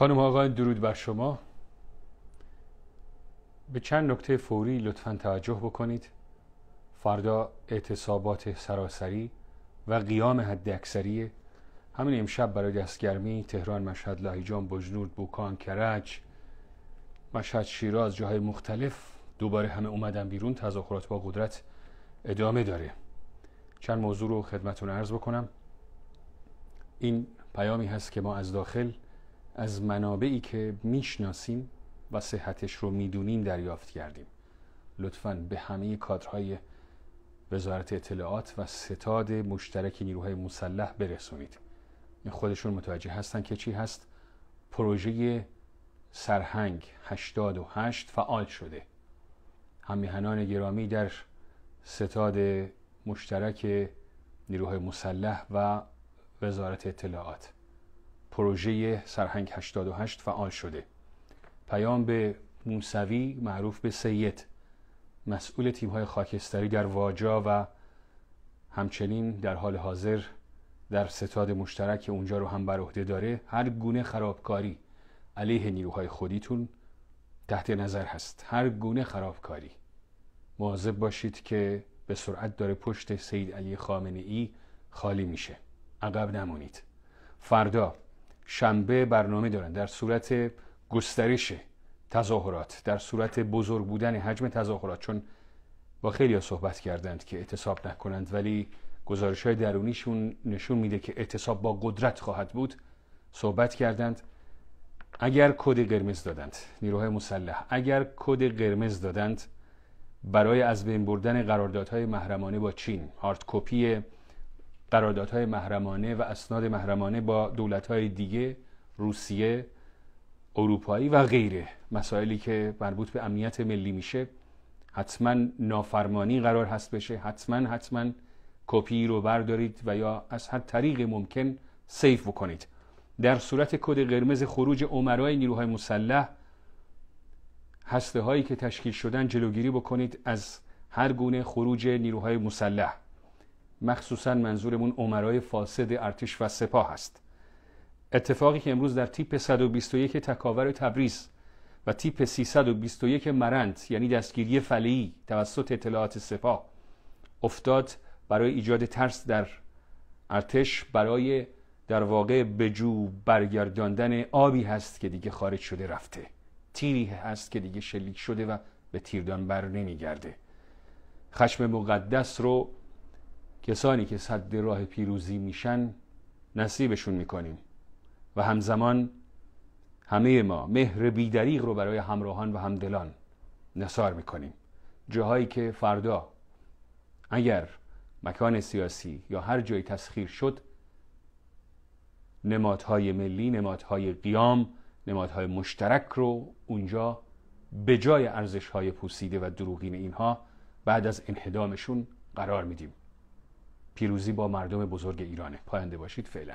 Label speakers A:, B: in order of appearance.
A: خانم آقایان درود بر شما به چند نکته فوری لطفا توجه بکنید فردا اعتصابات سراسری و قیام حداکثری همین امشب برای دستگرمی تهران مشهد لاهیجان بجنورد بوکان کرج مشهد شیراز جاهای مختلف دوباره همه اومدن بیرون تظاهرات با قدرت ادامه داره چند موضوع رو خدمتون عرض بکنم این پیامی هست که ما از داخل از منابعی که میشناسیم و صحتش رو میدونیم دریافت کردیم لطفا به همه کادرهای وزارت اطلاعات و ستاد مشترک نیروهای مسلح برسونید خودشون متوجه هستن که چی هست پروژه سرهنگ 88 فعال شده همیهنان گرامی در ستاد مشترک نیروهای مسلح و وزارت اطلاعات پروژه سرهنگ 88 فعال شده پیام به موسوی معروف به سید مسئول های خاکستری در واجا و همچنین در حال حاضر در ستاد مشترک اونجا رو هم بر عهده داره هر گونه خرابکاری علیه نیروهای خودیتون تحت نظر هست هر گونه خرابکاری مواظب باشید که به سرعت داره پشت سید علی خامنه ای خالی میشه عقب نمونید فردا شنبه برنامه دارند در صورت گسترش تظاهرات در صورت بزرگ بودن حجم تظاهرات چون با خیلی ها صحبت کردند که اعتصاب نکنند ولی گزارش های درونیشون نشون میده که اعتصاب با قدرت خواهد بود صحبت کردند اگر کد قرمز دادند نیروهای مسلح اگر کد قرمز دادند برای از بین بردن قراردادهای محرمانه با چین هارد کپی قراردادهای محرمانه و اسناد محرمانه با های دیگه روسیه اروپایی و غیره مسائلی که مربوط به امنیت ملی میشه حتما نافرمانی قرار هست بشه حتما حتما کپی رو بردارید و یا از هر طریق ممکن سیف بکنید در صورت کد قرمز خروج عمرای نیروهای مسلح هسته هایی که تشکیل شدن جلوگیری بکنید از هر گونه خروج نیروهای مسلح مخصوصا منظورمون عمرای فاسد ارتش و سپاه هست اتفاقی که امروز در تیپ 121 تکاور تبریز و تیپ 321 مرند یعنی دستگیری فلیی توسط اطلاعات سپاه افتاد برای ایجاد ترس در ارتش برای در واقع بجو برگرداندن آبی هست که دیگه خارج شده رفته تیری هست که دیگه شلیک شده و به تیردان بر نمیگرده خشم مقدس رو کسانی که صد راه پیروزی میشن نصیبشون میکنیم و همزمان همه ما مهر بیدریق رو برای همراهان و همدلان نصار میکنیم جاهایی که فردا اگر مکان سیاسی یا هر جایی تسخیر شد نمادهای ملی نمادهای قیام نمادهای مشترک رو اونجا به جای ارزشهای پوسیده و دروغین اینها بعد از انهدامشون قرار میدیم پیروزی با مردم بزرگ ایرانه پاینده باشید فعلا